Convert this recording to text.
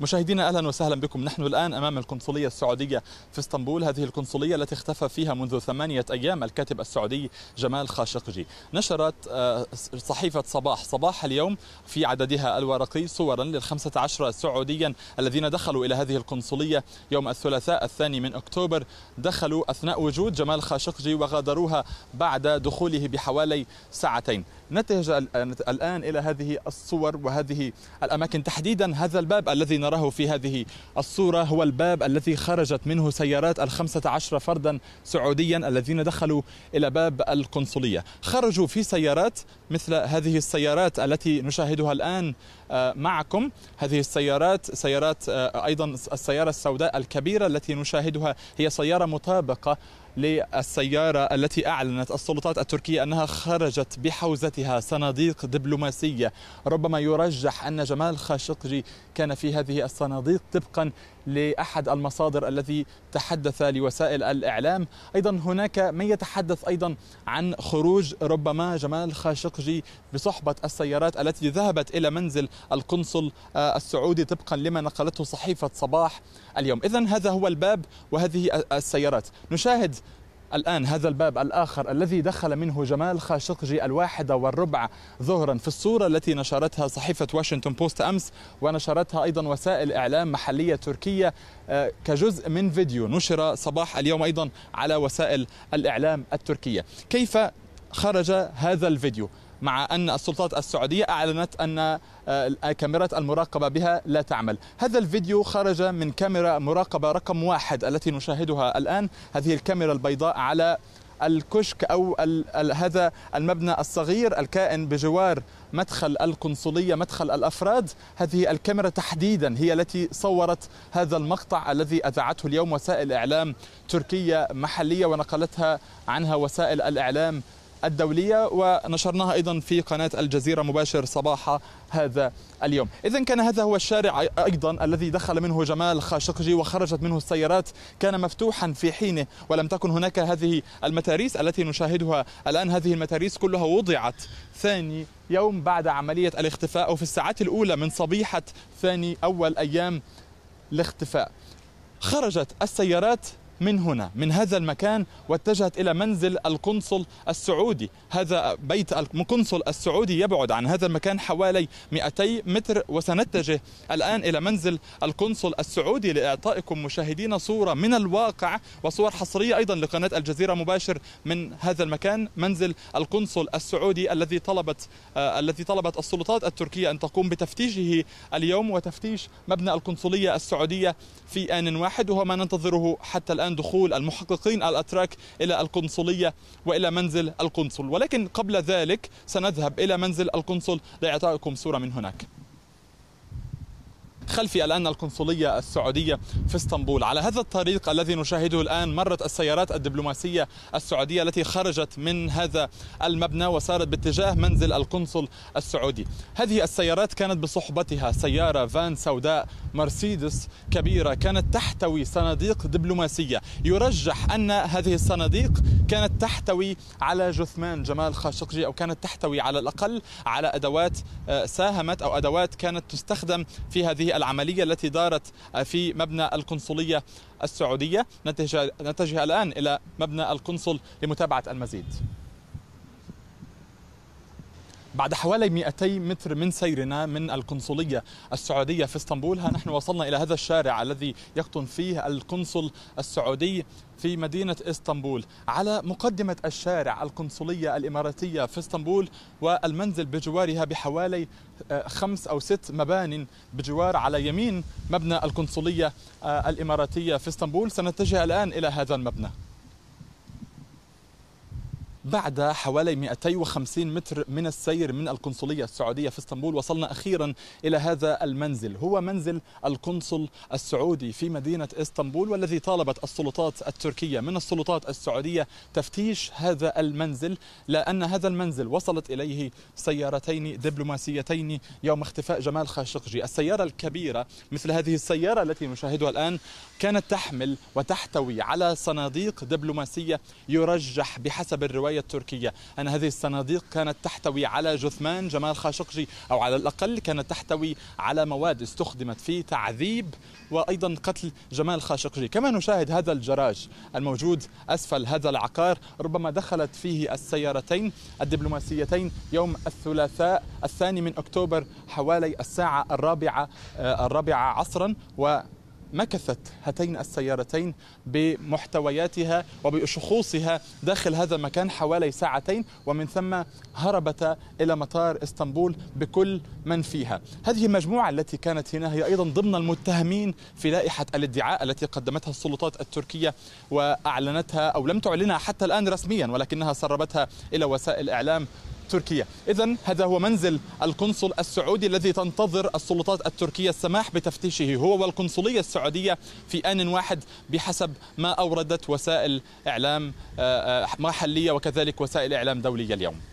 مشاهدينا اهلا وسهلا بكم نحن الان امام القنصليه السعوديه في اسطنبول هذه القنصليه التي اختفى فيها منذ ثمانيه ايام الكاتب السعودي جمال خاشقجي نشرت آه، صحيفه صباح صباح اليوم في عددها الورقي صورا للخمسة عشر سعوديا الذين دخلوا الى هذه القنصليه يوم الثلاثاء الثاني من اكتوبر دخلوا اثناء وجود جمال خاشقجي وغادروها بعد دخوله بحوالي ساعتين نتهج الان الى هذه الصور وهذه الاماكن تحديدا هذا الباب الذي نراه في هذه الصورة هو الباب الذي خرجت منه سيارات الخمسة عشر فردا سعوديا الذين دخلوا إلى باب القنصلية خرجوا في سيارات مثل هذه السيارات التي نشاهدها الآن آه، معكم هذه السيارات سيارات آه، أيضا السيارة السوداء الكبيرة التي نشاهدها هي سيارة مطابقة للسيارة التي أعلنت السلطات التركية أنها خرجت بحوزتها صناديق دبلوماسية ربما يرجح أن جمال خاشقجي كان في هذه الصناديق طبقا لأحد المصادر الذي تحدث لوسائل الإعلام أيضا هناك من يتحدث أيضا عن خروج ربما جمال خاشقجي بصحبة السيارات التي ذهبت إلى منزل القنصل آه، السعودي طبقا لما نقلته صحيفة صباح اليوم إذا هذا هو الباب وهذه السيارات نشاهد الآن هذا الباب الآخر الذي دخل منه جمال خاشقجي الواحدة والربع ظهرا في الصورة التي نشرتها صحيفة واشنطن بوست أمس ونشرتها أيضا وسائل إعلام محلية تركية آه، كجزء من فيديو نشر صباح اليوم أيضا على وسائل الإعلام التركية كيف خرج هذا الفيديو مع أن السلطات السعودية أعلنت أن آه، كاميرات المراقبة بها لا تعمل هذا الفيديو خرج من كاميرا مراقبة رقم واحد التي نشاهدها الآن هذه الكاميرا البيضاء على الكشك او هذا المبنى الصغير الكائن بجوار مدخل القنصليه مدخل الافراد هذه الكاميرا تحديدا هي التي صورت هذا المقطع الذي اذاعته اليوم وسائل اعلام تركيه محليه ونقلتها عنها وسائل الاعلام الدولية ونشرناها أيضا في قناة الجزيرة مباشر صباح هذا اليوم إذا كان هذا هو الشارع أيضا الذي دخل منه جمال خاشقجي وخرجت منه السيارات كان مفتوحا في حينه ولم تكن هناك هذه المتاريس التي نشاهدها الآن هذه المتاريس كلها وضعت ثاني يوم بعد عملية الاختفاء أو في الساعات الأولى من صبيحة ثاني أول أيام الاختفاء خرجت السيارات من هنا من هذا المكان واتجهت إلى منزل القنصل السعودي هذا بيت القنصل السعودي يبعد عن هذا المكان حوالي 200 متر وسنتجه الآن إلى منزل القنصل السعودي لإعطائكم مشاهدين صورة من الواقع وصور حصرية أيضا لقناة الجزيرة مباشر من هذا المكان منزل القنصل السعودي الذي طلبت آه الذي طلبت السلطات التركية أن تقوم بتفتيشه اليوم وتفتيش مبنى القنصلية السعودية في آن واحد وهو ما ننتظره حتى الآن عن دخول المحققين الأتراك إلى القنصلية وإلى منزل القنصل ولكن قبل ذلك سنذهب إلى منزل القنصل لإعطائكم صورة من هناك خلفي الآن القنصلية السعودية في اسطنبول على هذا الطريق الذي نشاهده الآن مرت السيارات الدبلوماسية السعودية التي خرجت من هذا المبنى وسارت باتجاه منزل القنصل السعودي هذه السيارات كانت بصحبتها سيارة فان سوداء مرسيدس كبيرة كانت تحتوي صناديق دبلوماسية يرجح أن هذه الصناديق كانت تحتوي على جثمان جمال خاشقجي أو كانت تحتوي على الأقل على أدوات آه، ساهمت أو أدوات كانت تستخدم في هذه العملية التي دارت آه، في مبنى القنصلية السعودية نتجه الآن إلى مبنى القنصل لمتابعة المزيد بعد حوالي 200 متر من سيرنا من القنصلية السعودية في اسطنبول ها نحن وصلنا إلى هذا الشارع الذي يقطن فيه القنصل السعودي في مدينة اسطنبول على مقدمة الشارع القنصلية الإماراتية في اسطنبول والمنزل بجوارها بحوالي آه، خمس أو ست مبان بجوار على يمين مبنى القنصلية آه، الإماراتية في اسطنبول سنتجه الآن إلى هذا المبنى بعد حوالي 250 متر من السير من القنصلية السعودية في اسطنبول وصلنا أخيرا إلى هذا المنزل هو منزل القنصل السعودي في مدينة اسطنبول والذي طالبت السلطات التركية من السلطات السعودية تفتيش هذا المنزل لأن هذا المنزل وصلت إليه سيارتين دبلوماسيتين يوم اختفاء جمال خاشقجي السيارة الكبيرة مثل هذه السيارة التي نشاهدها الآن كانت تحمل وتحتوي على صناديق دبلوماسية يرجح بحسب الرواية السرايا التركية أن هذه الصناديق كانت تحتوي على جثمان جمال خاشقجي أو على الأقل كانت تحتوي على مواد استخدمت في تعذيب وأيضا قتل جمال خاشقجي كما نشاهد هذا الجراج الموجود أسفل هذا العقار ربما دخلت فيه السيارتين الدبلوماسيتين يوم الثلاثاء الثاني من أكتوبر حوالي الساعة الرابعة آه، الرابعة عصرا و مكثت هاتين السيارتين بمحتوياتها وبشخوصها داخل هذا المكان حوالي ساعتين ومن ثم هربت إلى مطار اسطنبول بكل من فيها هذه المجموعة التي كانت هنا هي أيضا ضمن المتهمين في لائحة الادعاء التي قدمتها السلطات التركية وأعلنتها أو لم تعلنها حتى الآن رسميا ولكنها سربتها إلى وسائل الإعلام تركيا إذا هذا هو منزل القنصل السعودي الذي تنتظر السلطات التركية السماح بتفتيشه هو والقنصلية السعودية في آن واحد بحسب ما أوردت وسائل إعلام آه، آه، محلية وكذلك وسائل إعلام دولية اليوم